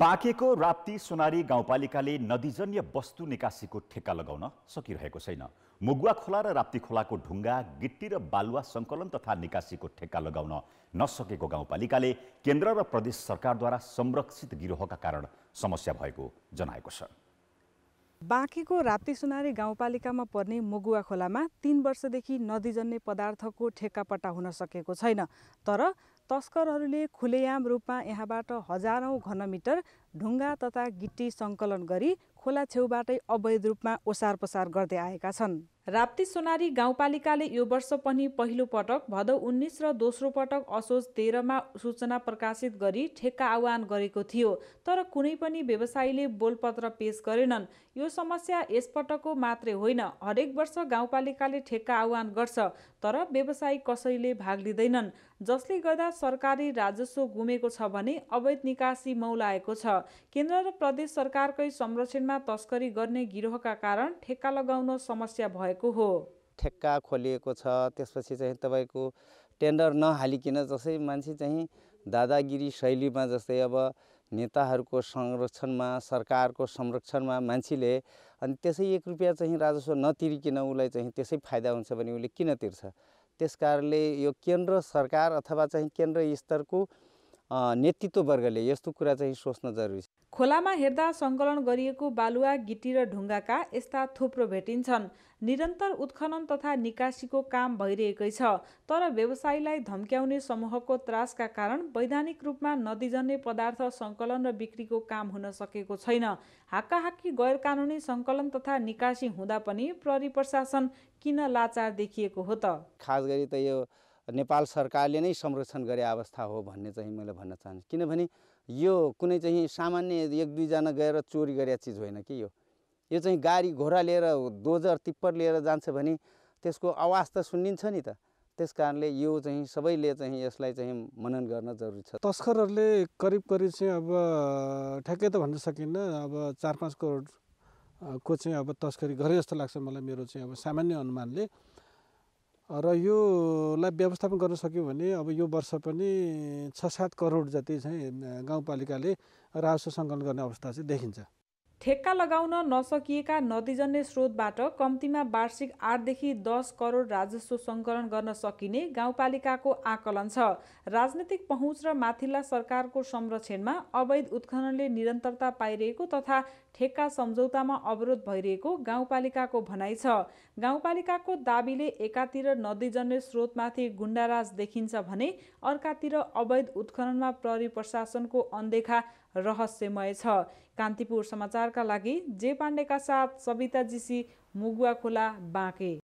बाँकेको राप्ती सोनारी गाउँपालिकाले नदीजन्य वस्तु निकासीको ठेक्का लगाउन सकिरहेको छैन मुगुवा खोला र राप्ती खोलाको ढुङ्गा गिट्टी र बालुवा सङ्कलन तथा निकासीको ठेक्का लगाउन नसकेको गाउँपालिकाले केन्द्र र प्रदेश सरकारद्वारा संरक्षित गिरोहका कारण समस्या भएको जनाएको छ बाँकेको राप्ती सुनारी गाउँपालिकामा पर्ने मुगुवा खोलामा तिन वर्षदेखि नदीजन्य पदार्थको ठेक्कापट्टा हुन सकेको छैन तर तस्करहरूले खुलेआम रूपमा यहाँबाट हजारौँ घनमिटर ढुङ्गा तथा गिटी सङ्कलन गरी खोला छेउबाटै अवैध रूपमा ओसार पसार गर्दै आएका छन् राप्ती सोनारी गाउँपालिकाले यो वर्ष पनि पहिलो पटक भदौ उन्नाइस र दोस्रो पटक असोज तेह्रमा सूचना प्रकाशित गरी ठेक्का आह्वान गरेको थियो तर कुनै पनि व्यवसायीले बोलपत्र पेश गरेनन् यो समस्या यसपटकको मात्रै होइन हरेक वर्ष गाउँपालिकाले ठेक्का आह्वान गर्छ तर व्यवसायी कसैले भाग लिँदैनन् जसले गर्दा सरकारी राजस्व गुमेको छ भने अवैध निकासी मौलाएको छ केन्द्र र प्रदेश सरकारकै संरक्षणमा तस्करी गर्ने गिरोहका कारण ठेक्का लगाउन समस्या भएको हो ठेक्का खोलिएको छ त्यसपछि चाहिँ तपाईँको टेन्डर नहालिकन जसै मान्छे चाहिँ दादागिरी शैलीमा जस्तै अब नेताहरूको संरक्षणमा सरकारको संरक्षणमा मान्छेले अनि त्यसै एक रुपियाँ चाहिँ राजस्व नतिरिकन उसलाई चाहिँ त्यसै फाइदा हुन्छ भने उसले किन तिर्छ त्यस कारणले यो केन्द्र सरकार अथवा चाहिँ केन्द्र स्तरको नेतृत्ववर्गले यस्तो कुरा चाहिँ सोच्न जरुरी छ खोलामा हेर्दा सङ्कलन गरिएको बालुवा गिटी र ढुङ्गाका यस्ता थुप्रो भेटिन्छन् निरन्तर उत्खनन तथा निकासीको काम भइरहेकै छ तर व्यवसायीलाई धम्क्याउने समूहको त्रासका कारण वैधानिक रूपमा नदीजन्य पदार्थ सङ्कलन र बिक्रीको काम हुन सकेको छैन हाक्काहाक्की गैर कानुनी सङ्कलन तथा निकासी हुँदा पनि प्रहरी प्रशासन किन लाचार देखिएको हो त खास गरी त यो नेपाल सरकारले नै संरक्षण गरे अवस्था हो भन्ने चाहिँ मैले भन्न चाहन्छु किनभने यो कुनै चाहिँ सामान्य एक दुईजना गएर चोरी गरेका चिज होइन कि यो यो चाहिँ गाडी घोडा लिएर दोजर तिप्पर लिएर जान्छ भने त्यसको आवाज त सुनिन्छ नि त त्यस कारणले यो चाहिँ सबैले चाहिँ यसलाई चाहिँ मनन गर्न जरुरी छ तस्करहरूले करिब करिब चाहिँ अब ठ्याक्कै त भन्न सकिन्न अब चार पाँच करोडको चाहिँ अब तस्करी गरे जस्तो लाग्छ मलाई मेरो चाहिँ अब सामान्य अनुमानले र योलाई व्यवस्थापन गर्न सक्यो भने अब यो वर्ष पनि छ सात करोड जति चाहिँ गाउँपालिकाले राजस्व सङ्कलन गर्ने अवस्था चाहिँ देखिन्छ ठेक्का लगाउन नसकिएका नदीजन्य स्रोतबाट कम्तीमा वार्षिक आठदेखि दस करोड राजस्व सङ्कलन गर्न सकिने गाउँपालिकाको आकलन छ राजनीतिक पहुँच र माथिल्ला सरकारको संरक्षणमा अवैध उत्खननले निरन्तरता पाइरहेको तथा ठेक्का सम्झौतामा अवरोध भइरहेको गाउँपालिकाको भनाइ छ गाउँपालिकाको दाबीले एकातिर नदीजन्य स्रोतमाथि गुण्डाराज देखिन्छ भने अर्कातिर अवैध उत्खननमा प्रहरी प्रशासनको अनदेखा रहस्यमय छ कान्तिपुर समाचारका लागि जे पाण्डेका साथ सविता जिसी मुगुवा खोला बाँके